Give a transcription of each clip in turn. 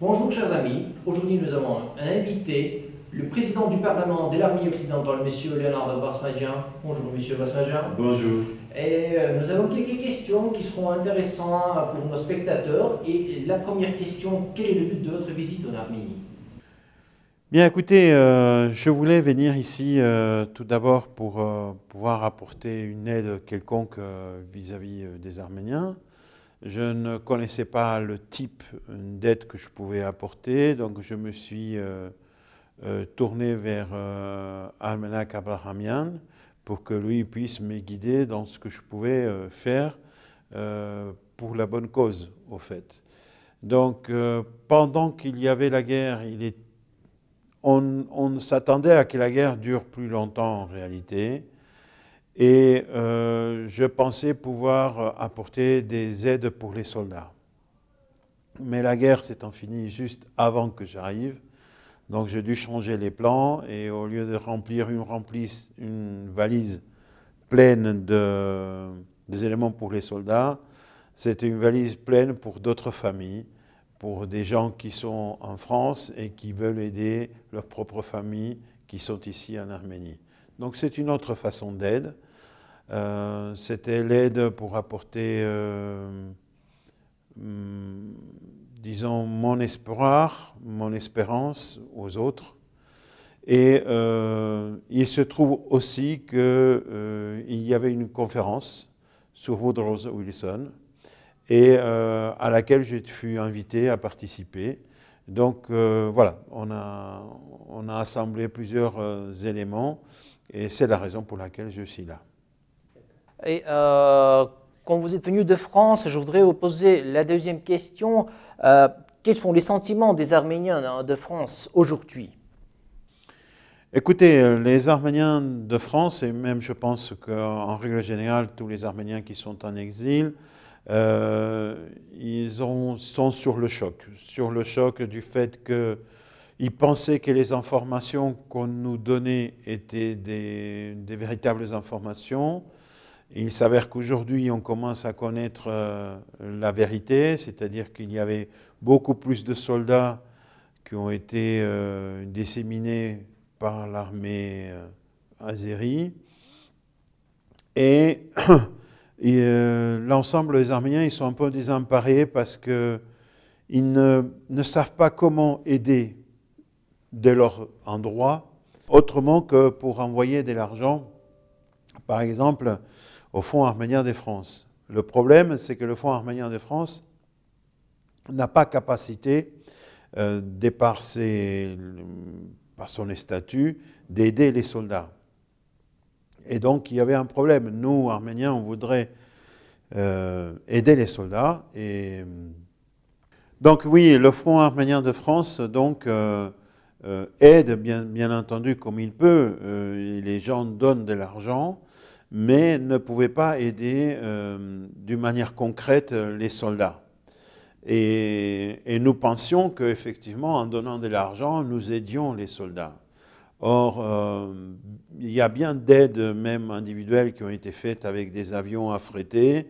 Bonjour chers amis, aujourd'hui nous avons un invité, le président du Parlement de l'armée occidentale, M. Leonardo Basmajian. Bonjour monsieur Basmajian. Bonjour. Et euh, nous avons quelques questions qui seront intéressantes pour nos spectateurs. Et la première question, quel est le but de votre visite en Arménie Bien écoutez, euh, je voulais venir ici euh, tout d'abord pour pouvoir apporter une aide quelconque vis à -vis des Arméniens. Je ne connaissais pas le type d'aide que je pouvais apporter, donc je me suis euh, euh, tourné vers euh, Abrahamian pour que lui puisse me guider dans ce que je pouvais euh, faire pour la bonne cause, au fait. Donc, pendant qu'il y avait la guerre, on, on s'attendait à que la guerre dure plus longtemps en réalité et euh, je pensais pouvoir euh, apporter des aides pour les soldats. Mais la guerre s'étant finie juste avant que j'arrive, donc j'ai dû changer les plans et au lieu de remplir une, une valise pleine de, des éléments pour les soldats, c'était une valise pleine pour d'autres familles, pour des gens qui sont en France et qui veulent aider leurs propres familles qui sont ici en Arménie. Donc c'est une autre façon d'aide euh, c'était l'aide pour apporter, euh, hmm, disons, mon espoir, mon espérance aux autres. Et euh, il se trouve aussi qu'il y avait une conférence sur Woodrow Wilson et à laquelle je fus invité à participer. Donc voilà, on a, on a assemblé plusieurs éléments et c'est la raison pour laquelle je suis là. Et euh, quand vous êtes venu de France, je voudrais vous poser la deuxième question. Euh, quels sont les sentiments des Arméniens hein, de France aujourd'hui Écoutez, euh, les Arméniens de France, et même je pense qu'en règle générale, tous les Arméniens qui sont en exil, ils sont sur le choc, sur le choc du fait qu'ils pensaient que les informations qu'on nous donnait étaient des véritables informations, il s'avère qu'aujourd'hui, on commence à connaître euh, la vérité, c'est-à-dire qu'il y avait beaucoup plus de soldats qui ont été euh, disséminés par l'armée euh, azérie. Et, l'ensemble des Arméniens, ils sont un peu désemparés parce qu'ils ne, ne savent pas comment aider de leur endroit, autrement que pour envoyer de l'argent. Par exemple, au Fonds arménien de France. Le problème, c'est que le Fonds arménien de France n'a pas capacité, euh, par, son statut, d'aider les soldats. Et donc, il y avait un problème. Nous, Arméniens, on voudrait euh, aider les soldats. Et... Donc, oui, le Front arménien de France donc, euh, aide, bien, entendu, comme il peut. les gens donnent de l'argent mais ne pouvait pas aider euh, d'une manière concrète les soldats. Et, nous pensions qu'effectivement, en donnant de l'argent, nous aidions les soldats. Or, euh, il y a bien d'aides, même individuelles, qui ont été faites avec des avions affrétés.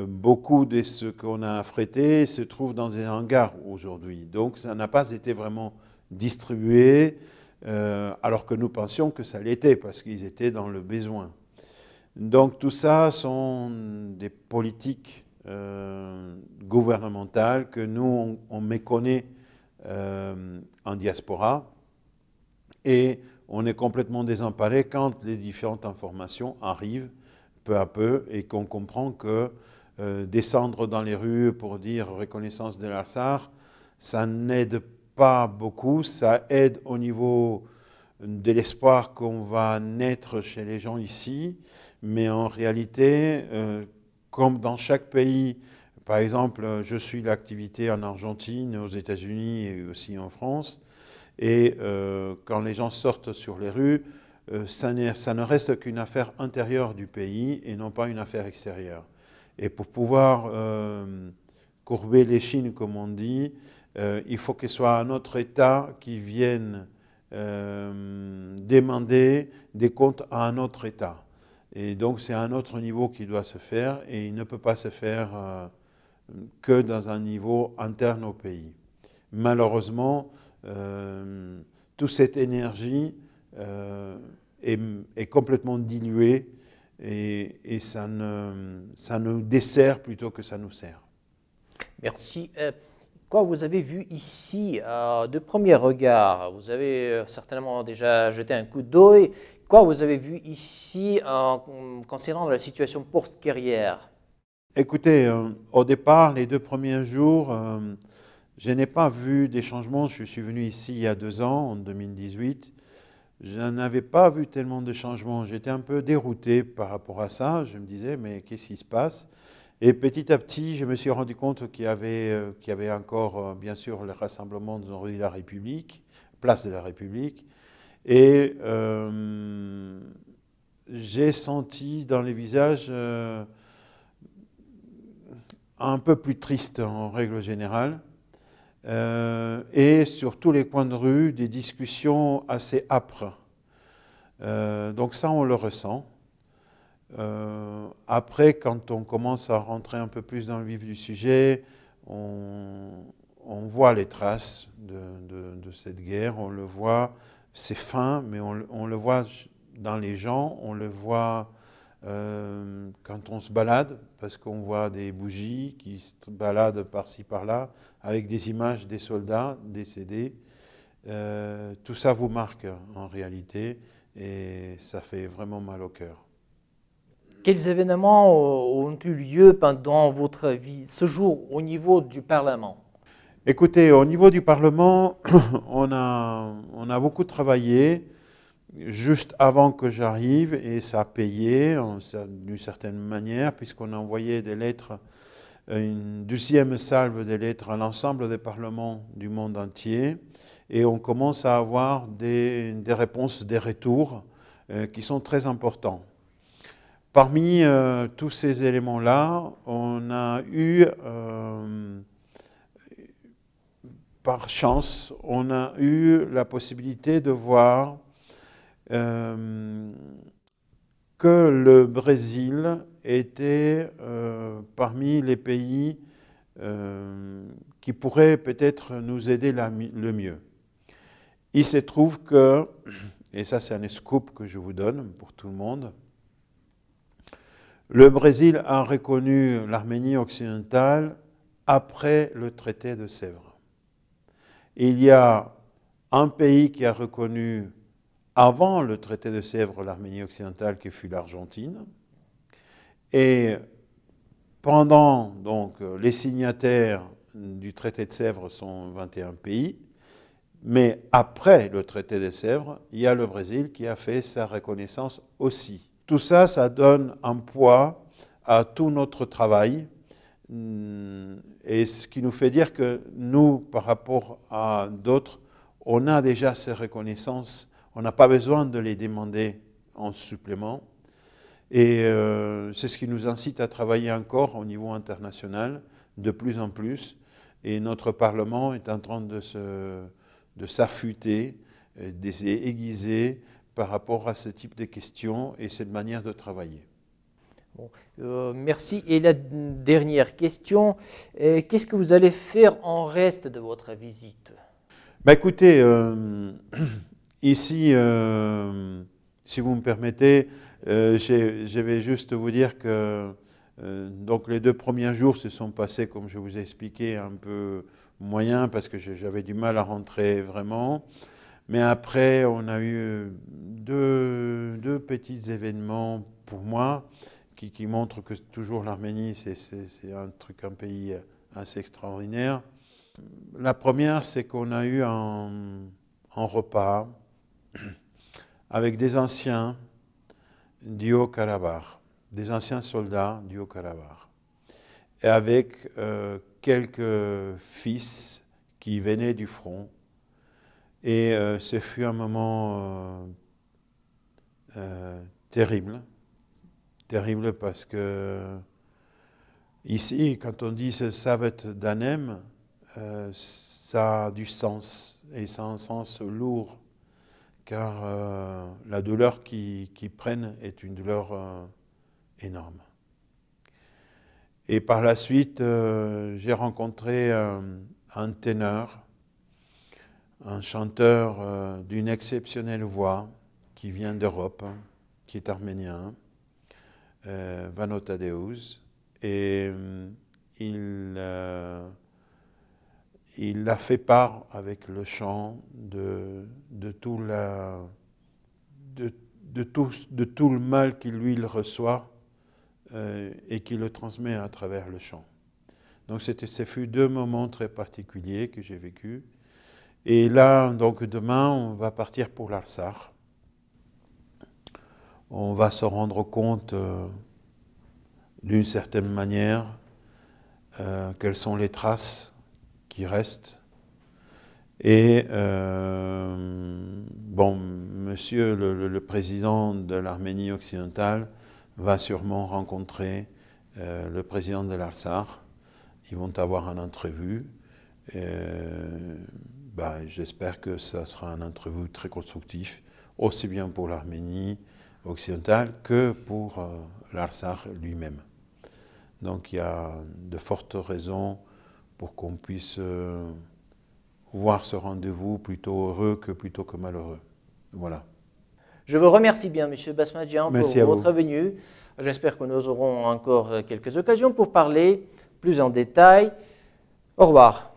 Euh, beaucoup de ce qu'on a affrété se trouve dans des hangars aujourd'hui. Donc, ça n'a pas été vraiment distribué, alors que nous pensions que ça l'était, parce qu'ils étaient dans le besoin. Donc tout ça sont des politiques euh, gouvernementales que nous, on, méconnaît euh, en diaspora et on est complètement désemparé quand les différentes informations arrivent peu à peu et qu'on comprend que euh, descendre dans les rues pour dire reconnaissance de l'Arsar, ça n'aide pas beaucoup, ça aide au niveau de l'espoir qu'on va naître chez les gens ici, mais en réalité, euh, comme dans chaque pays, par exemple, je suis l'activité en Argentine, aux États-Unis et aussi en France, et euh, quand les gens sortent sur les rues, euh, ça, ne reste qu'une affaire intérieure du pays et non pas une affaire extérieure. Et pour pouvoir courber les chines, comme on dit, il faut que ce soit un autre État qui vienne euh, demander des comptes à un autre État. Et donc c'est un autre niveau qui doit se faire et il ne peut pas se faire euh, que dans un niveau interne au pays. Malheureusement, euh, toute cette énergie est, complètement diluée et, ça, ne, ça, nous dessert plutôt que ça nous sert. Merci. Quoi vous avez vu ici, euh, de premier regard, vous avez euh, certainement déjà jeté un coup d'œil, quoi vous avez vu ici euh, concernant la situation post-carrière Écoutez, au départ, les deux premiers jours, je n'ai pas vu des changements. Je suis venu ici il y a deux ans, en 2018. Je n'avais pas vu tellement de changements. J'étais un peu dérouté par rapport à ça. Je me disais, mais qu'est-ce qui se passe et petit à petit, je me suis rendu compte qu'il y avait, euh, encore, euh, bien sûr, le rassemblement rue de la République, place de la République. Et euh, j'ai senti dans les visages un peu plus tristes en règle générale. et sur tous les coins de rue, des discussions assez âpres. donc ça, on le ressent. Euh, après, quand on commence à rentrer un peu plus dans le vif du sujet, on, voit les traces de, cette guerre, on le voit, c'est fin, mais on, le voit dans les gens, on le voit euh, quand on se balade, parce qu'on voit des bougies qui se baladent par-ci par-là, avec des images des soldats décédés. Euh, tout ça vous marque en réalité et ça fait vraiment mal au cœur. Quels événements ont eu lieu pendant votre vie, ce jour au niveau du Parlement Écoutez, au niveau du Parlement, on a, beaucoup travaillé juste avant que j'arrive et ça a payé d'une certaine manière puisqu'on a envoyé des lettres, une deuxième salve des lettres à l'ensemble des parlements du monde entier et on commence à avoir des, réponses, des retours euh, qui sont très importants. Parmi euh, tous ces éléments-là, on a eu, euh, par chance, on a eu la possibilité de voir euh, que le Brésil était parmi les pays qui pourraient peut-être nous aider le mieux. Il se trouve que, et ça c'est un scoop que je vous donne pour tout le monde, le Brésil a reconnu l'Arménie occidentale après le traité de Sèvres. Il y a un pays qui a reconnu avant le traité de Sèvres l'Arménie occidentale qui fut l'Argentine. Et pendant, donc, les signataires du traité de Sèvres sont 21 pays, mais après le traité de Sèvres, il y a le Brésil qui a fait sa reconnaissance aussi. Tout ça, ça donne un poids à tout notre travail et ce qui nous fait dire que nous, par rapport à d'autres, on a déjà ces reconnaissances, on n'a pas besoin de les demander en supplément. Et euh, c'est ce qui nous incite à travailler encore au niveau international, de plus en plus. Et notre Parlement est en train de s'affûter, euh, de s'aiguiser par rapport à ce type de questions et cette manière de travailler. Bon, euh, merci. Et la dernière question, euh, qu'est-ce que vous allez faire en reste de votre visite bah Écoutez, euh, ici, si vous me permettez, je vais juste vous dire que donc les deux premiers jours se sont passés, comme je vous ai expliqué, un peu moyen parce que j'avais du mal à rentrer vraiment. Mais après, on a eu euh, deux, deux petits événements pour moi qui, qui montrent que toujours l'Arménie, c'est un truc, un pays assez extraordinaire. La première, c'est qu'on a eu un, repas avec des anciens du Haut-Karabakh, des anciens soldats du Haut-Karabakh, et avec euh, quelques fils qui venaient du front et euh, ce fut un moment euh, euh, terrible, terrible parce que ici, quand on dit ce être d'Anem, ça a du sens, et ça a un sens lourd, car la douleur qui, qui, prennent est une douleur énorme. Et par la suite, j'ai rencontré un ténor un chanteur euh, d'une exceptionnelle voix qui vient d'Europe, hein, qui est arménien, euh, Vano Tadeus, et mm, il, euh, il a fait part avec le chant de, tout la, de, de, le mal qu'il lui il reçoit et qui le transmet à travers le chant. Donc ce fut deux moments très particuliers que j'ai vécu. Et là, donc demain, on va partir pour l'Arsar. On va se rendre compte, euh, d'une certaine manière, euh, quelles sont les traces qui restent. Et euh, bon, monsieur le, président de l'Arménie occidentale va sûrement rencontrer le président de l'Arsar. Ils vont avoir un entrevue. Ben, j'espère que ça sera un entrevue très constructif, aussi bien pour l'Arménie occidentale que pour euh, l'Arsar lui-même. Donc il y a de fortes raisons pour qu'on puisse euh, voir ce rendez-vous plutôt heureux que plutôt que malheureux. Voilà. Je vous remercie bien, M. Basmajian, pour votre venue. J'espère que nous aurons encore euh, quelques occasions pour parler plus en détail. Au revoir.